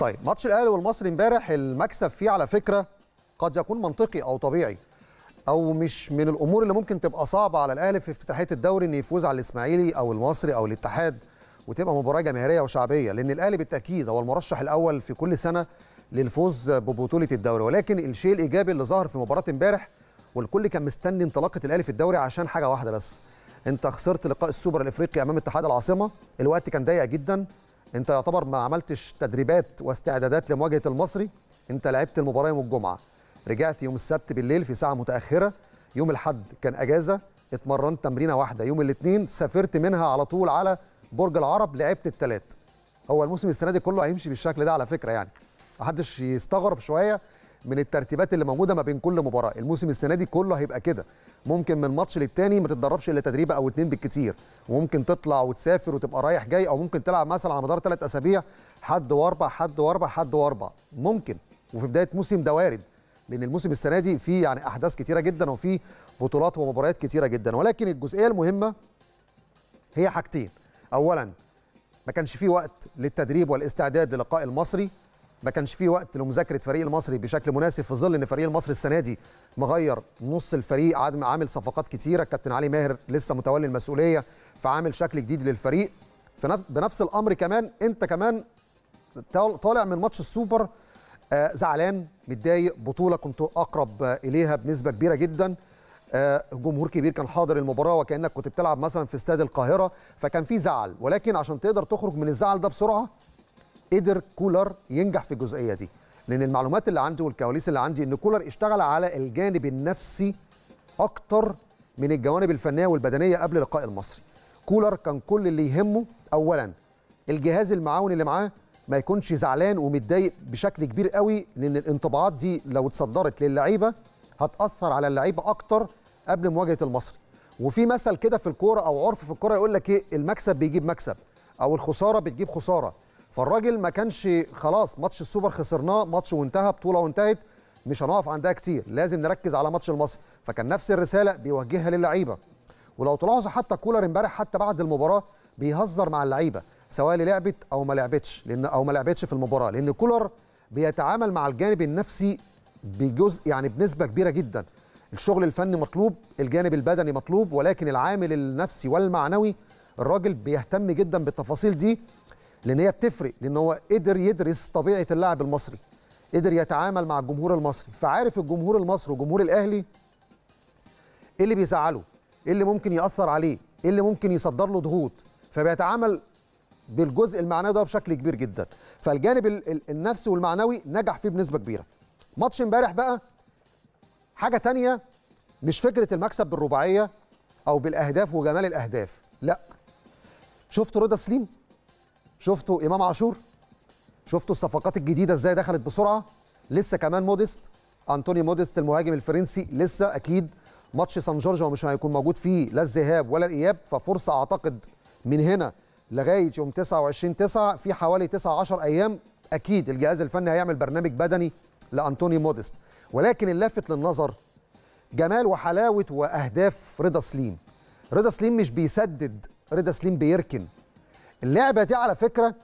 طيب ماتش الاهلي والمصري امبارح المكسب فيه على فكره قد يكون منطقي او طبيعي او مش من الامور اللي ممكن تبقى صعبه على الاهلي في افتتاحيه الدوري ان يفوز على الاسماعيلي او المصري او الاتحاد وتبقى مباراه جماهيريه وشعبيه لان الاهلي بالتاكيد هو المرشح الاول في كل سنه للفوز ببطوله الدوري ولكن الشيء الايجابي اللي ظهر في مباراه امبارح والكل كان مستني انطلاقه الاهلي في الدوري عشان حاجه واحده بس انت خسرت لقاء السوبر الافريقي امام اتحاد العاصمه الوقت كان ضيق جدا انت يعتبر ما عملتش تدريبات واستعدادات لمواجهه المصري انت لعبت المباراه يوم الجمعه رجعت يوم السبت بالليل في ساعه متاخره يوم الاحد كان اجازه اتمرنت تمرينه واحده يوم الاثنين سافرت منها على طول على برج العرب لعبت الثلاث هو الموسم السنه دي كله هيمشي بالشكل ده على فكره يعني محدش يستغرب شويه من الترتيبات اللي موجوده ما بين كل مباراه الموسم السنه دي كله هيبقى كده ممكن من ماتش للتاني ما تتدربش الا تدريبه او اتنين بالكتير وممكن تطلع وتسافر وتبقى رايح جاي او ممكن تلعب مثلا على مدار ثلاث اسابيع حد واربع حد واربع حد واربع ممكن وفي بدايه موسم ده وارد لان الموسم السنه دي فيه يعني احداث كتيره جدا وفي بطولات ومباريات كتيره جدا ولكن الجزئيه المهمه هي حاجتين اولا ما كانش فيه وقت للتدريب والاستعداد للقاء المصري ما كانش فيه وقت لمذاكره فريق المصري بشكل مناسب في ظل ان فريق المصري السنه دي مغير نص الفريق عدم عامل صفقات كتيره الكابتن علي ماهر لسه متولي المسؤوليه فعامل شكل جديد للفريق بنفس الامر كمان انت كمان طالع من ماتش السوبر آه، زعلان متضايق بطوله كنت اقرب اليها بنسبه كبيره جدا آه، جمهور كبير كان حاضر المباراه وكانك كنت بتلعب مثلا في استاد القاهره فكان في زعل ولكن عشان تقدر تخرج من الزعل ده بسرعه قدر كولر ينجح في الجزئيه دي لان المعلومات اللي عندي والكواليس اللي عندي ان كولر اشتغل على الجانب النفسي اكتر من الجوانب الفنيه والبدنيه قبل لقاء المصري كولر كان كل اللي يهمه اولا الجهاز المعاون اللي معاه ما يكونش زعلان ومتضايق بشكل كبير قوي لان الانطباعات دي لو اتصدرت للعيبه هتاثر على اللعيبه اكتر قبل مواجهه المصري وفي مثل كده في الكوره او عرف في الكوره يقول لك ايه المكسب بيجيب مكسب او الخساره بتجيب خساره فالراجل ما كانش خلاص ماتش السوبر خسرناه ماتش وانتهى بطوله وانتهت مش هنقف عندها كتير لازم نركز على ماتش المصري فكان نفس الرساله بيوجهها للعيبه ولو تلاحظوا حتى كولر امبارح حتى بعد المباراه بيهزر مع اللعيبه سواء اللي لعبت او ما لعبتش لان او ما لعبتش في المباراه لان كولر بيتعامل مع الجانب النفسي بجزء يعني بنسبه كبيره جدا الشغل الفني مطلوب الجانب البدني مطلوب ولكن العامل النفسي والمعنوي الراجل بيهتم جدا بالتفاصيل دي لان هي بتفرق لان هو قدر يدرس طبيعه اللاعب المصري قدر يتعامل مع الجمهور المصري فعارف الجمهور المصري وجمهور الاهلي ايه اللي بيزعله ايه اللي ممكن ياثر عليه ايه اللي ممكن يصدر له ضغوط فبيتعامل بالجزء المعنوي ده بشكل كبير جدا فالجانب النفسي والمعنوي نجح فيه بنسبه كبيره ماتش امبارح بقى حاجه تانية مش فكره المكسب بالرباعيه او بالاهداف وجمال الاهداف لا شفت رضا سليم شفتوا امام عاشور شفتوا الصفقات الجديده ازاي دخلت بسرعه لسه كمان موديست انطوني موديست المهاجم الفرنسي لسه اكيد ماتش سان جورج مش هيكون موجود فيه لا الذهاب ولا الاياب ففرصه اعتقد من هنا لغايه يوم 29 9 في حوالي 9 10 ايام اكيد الجهاز الفني هيعمل برنامج بدني لانطوني موديست ولكن اللافت للنظر جمال وحلاوه واهداف رضا سليم رضا سليم مش بيسدد رضا سليم بيركن اللعبه دي على فكره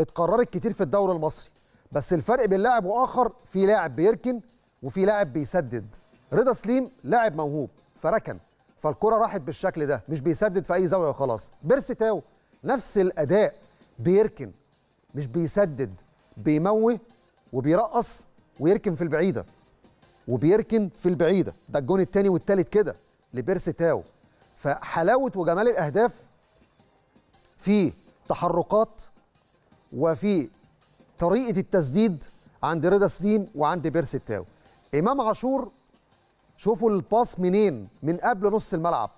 اتكررت كتير في الدوري المصري بس الفرق بين لاعب واخر في لاعب بيركن وفي لاعب بيسدد رضا سليم لاعب موهوب فركن فالكره راحت بالشكل ده مش بيسدد في اي زاويه وخلاص بيرسي تاو نفس الاداء بيركن مش بيسدد بيموه وبيرقص ويركن في البعيده وبيركن في البعيده ده الجون الثاني والثالث كده لبيرسي تاو فحلاوه وجمال الاهداف في تحركات وفي طريقه التسديد عند رضا سليم وعند بيرسي التاو امام عاشور شوفوا الباص منين من قبل نص الملعب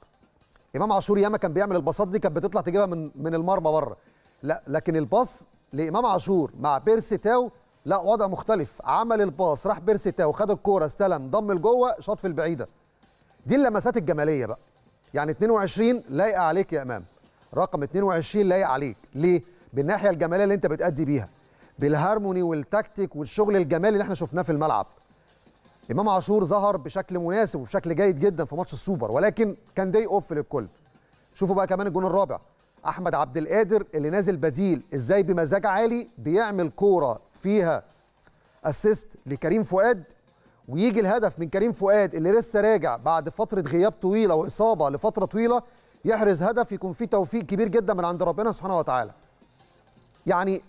امام عاشور ياما كان بيعمل الباصات دي كانت بتطلع تجيبها من من المرمى بره لا لكن الباص لامام عاشور مع بيرسي تاو لا وضع مختلف عمل الباص راح بيرسي تاو خد الكوره استلم ضم لجوه شاط في البعيده دي اللمسات الجماليه بقى يعني 22 لايقه عليك يا امام رقم 22 لايق عليك ليه بالناحيه الجماليه اللي انت بتادي بيها بالهارموني والتكتيك والشغل الجمالي اللي احنا شفناه في الملعب امام عاشور ظهر بشكل مناسب وبشكل جيد جدا في ماتش السوبر ولكن كان داي اوف للكل شوفوا بقى كمان الجون الرابع احمد عبد القادر اللي نازل بديل ازاي بمزاج عالي بيعمل كوره فيها اسيست لكريم فؤاد ويجي الهدف من كريم فؤاد اللي لسه راجع بعد فتره غياب طويله واصابه لفتره طويله يحرز هدف يكون فيه توفيق كبير جدا من عند ربنا سبحانه وتعالى يعني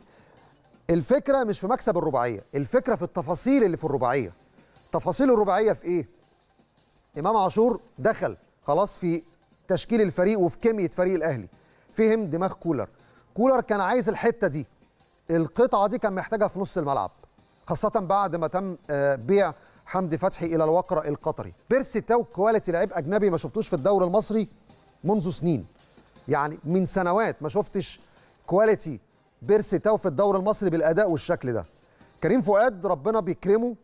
الفكره مش في مكسب الرباعيه الفكره في التفاصيل اللي في الرباعيه تفاصيل الرباعيه في ايه امام عاشور دخل خلاص في تشكيل الفريق وفي كميه فريق الاهلي فهم دماغ كولر كولر كان عايز الحته دي القطعه دي كان محتاجها في نص الملعب خاصه بعد ما تم آه، بيع حمدي فتحي الى الوقرة القطري بيرسي تاو كواليتي لعيب اجنبي ما شفتوش في الدوري المصري منذ سنين يعني من سنوات ما شفتش كواليتي بيرسي تاو في الدوري المصري بالاداء والشكل ده كريم فؤاد ربنا بيكرمه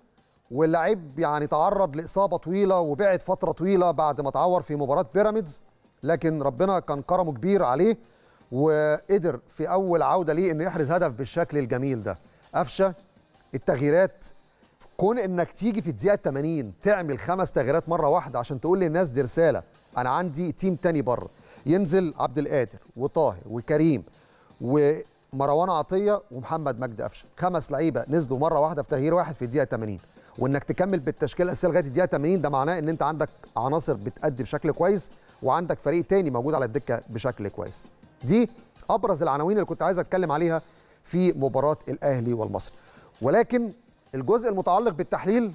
واللاعب يعني تعرض لاصابه طويله وبعد فتره طويله بعد ما اتعور في مباراه بيراميدز لكن ربنا كان كرمه كبير عليه وقدر في اول عوده ليه انه يحرز هدف بالشكل الجميل ده قفشه التغييرات كون انك تيجي في الدقيقه 80 تعمل خمس تغييرات مره واحده عشان تقول للناس دي رساله انا عندي تيم تاني بره ينزل عبد القادر وطاهر وكريم ومروان عطيه ومحمد مجدي قفشه خمس لعيبه نزلوا مره واحده في تغيير واحد في الدقيقه 80 وانك تكمل بالتشكيله الاساسيه لغايه الدقيقه 80 ده معناه ان انت عندك عناصر بتأدي بشكل كويس وعندك فريق تاني موجود على الدكه بشكل كويس دي ابرز العناوين اللي كنت عايز اتكلم عليها في مباراه الاهلي والمصري ولكن الجزء المتعلق بالتحليل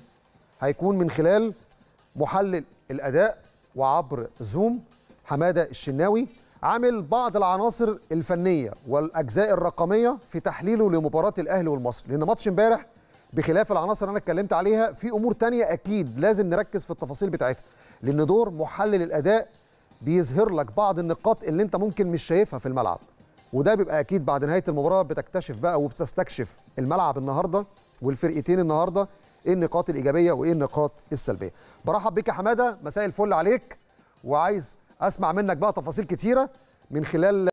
هيكون من خلال محلل الاداء وعبر زوم حماده الشناوي عامل بعض العناصر الفنيه والاجزاء الرقميه في تحليله لمباراه الاهلي والمصري لان ماتش امبارح بخلاف العناصر اللي انا اتكلمت عليها في امور تانية اكيد لازم نركز في التفاصيل بتاعتها لان دور محلل الاداء بيظهر لك بعض النقاط اللي انت ممكن مش شايفها في الملعب وده بيبقى اكيد بعد نهايه المباراه بتكتشف بقى وبتستكشف الملعب النهارده والفرقتين النهارده ايه النقاط الايجابيه وايه النقاط السلبيه برحب بك يا حماده مساء الفل عليك وعايز اسمع منك بقى تفاصيل كتيره من خلال